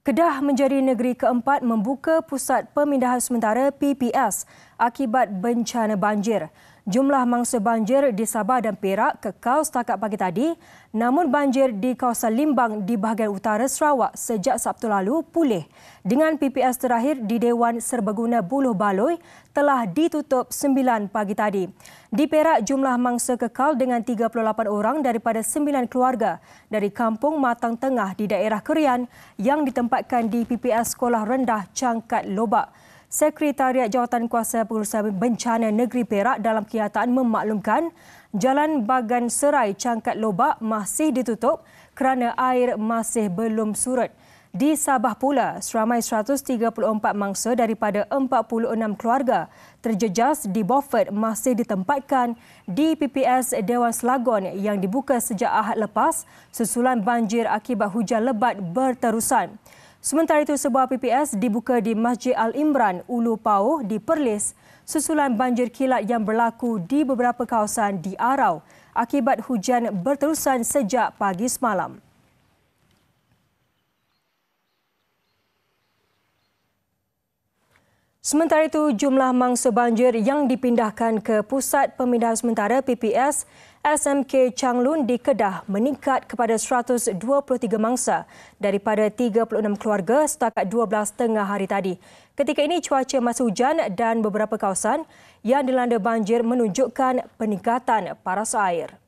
Kedah menjadi negeri keempat membuka pusat pemindahan sementara PPS akibat bencana banjir. Jumlah mangsa banjir di Sabah dan Perak kekal setakat pagi tadi, namun banjir di kawasan Limbang di bahagian utara Sarawak sejak Sabtu lalu pulih dengan PPS terakhir di Dewan Serbaguna Buluh Baloi telah ditutup 9 pagi tadi. Di Perak, jumlah mangsa kekal dengan 38 orang daripada 9 keluarga dari Kampung Matang Tengah di daerah Kerian yang ditempatkan di PPS Sekolah Rendah Cangkat Lobak. Sekretariat Jawatan Kuasa Pengurusan Bencana Negeri Perak dalam kenyataan memaklumkan Jalan Bagan Serai Cangkat Lobak masih ditutup kerana air masih belum surut. Di Sabah pula, seramai 134 mangsa daripada 46 keluarga terjejas di Beaufort masih ditempatkan di PPS Dewan Selagon yang dibuka sejak Ahad lepas susulan banjir akibat hujan lebat berterusan. Sementara itu, sebuah PPS dibuka di Masjid Al-Imran, Ulu Pauh di Perlis susulan banjir kilat yang berlaku di beberapa kawasan di Arau akibat hujan berterusan sejak pagi semalam. Sementara itu, jumlah mangsa banjir yang dipindahkan ke Pusat Pemindahan Sementara PPS SMK Changlun di Kedah meningkat kepada 123 mangsa daripada 36 keluarga setakat 12 tengah hari tadi. Ketika ini cuaca masih hujan dan beberapa kawasan yang dilanda banjir menunjukkan peningkatan paras air.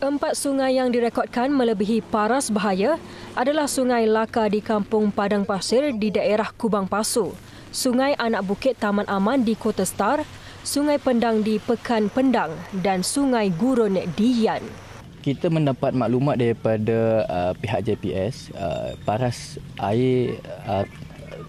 Empat sungai yang direkodkan melebihi paras bahaya adalah Sungai Laka di Kampung Padang Pasir di daerah Kubang Pasu, Sungai Anak Bukit Taman Aman di Kota Star, Sungai Pendang di Pekan Pendang dan Sungai Gurun di Yan. Kita mendapat maklumat daripada uh, pihak JPS, uh, paras air uh,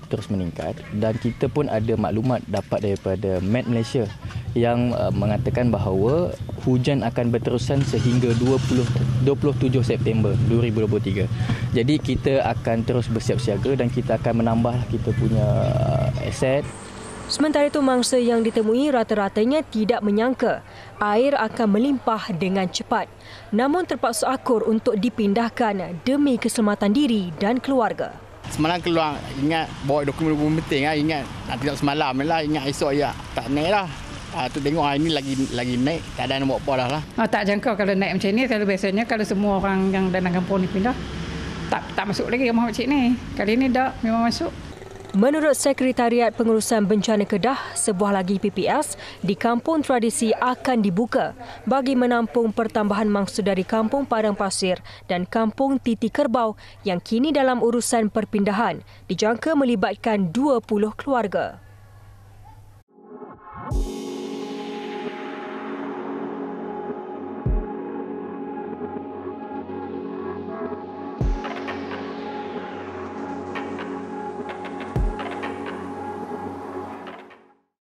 terus meningkat dan kita pun ada maklumat dapat daripada Met Malaysia yang uh, mengatakan bahawa hujan akan berterusan sehingga 20 27 September 2023. Jadi kita akan terus bersiap-siaga dan kita akan menambah kita punya uh, aset. Sementara itu mangsa yang ditemui rata-ratanya tidak menyangka air akan melimpah dengan cepat namun terpaksa akur untuk dipindahkan demi keselamatan diri dan keluarga semalam keluar ingat bawa dokumen dokumen penting ah ingat nanti tak semalam lah ingat esok ya tak naik lah ah tu tengok hari ni lagi lagi naik lah. ah, tak ada nak buat apa dah lah oh, tak jangka kalau naik macam ni kalau biasanya kalau semua orang yang dalam kampung ni pindah tak tak masuk lagi rumah macam ni kali ni dah memang masuk Menurut Sekretariat Pengurusan Bencana Kedah, sebuah lagi PPS di Kampung Tradisi akan dibuka bagi menampung pertambahan mangsa dari Kampung Padang Pasir dan Kampung Titi Kerbau yang kini dalam urusan perpindahan dijangka melibatkan 20 keluarga.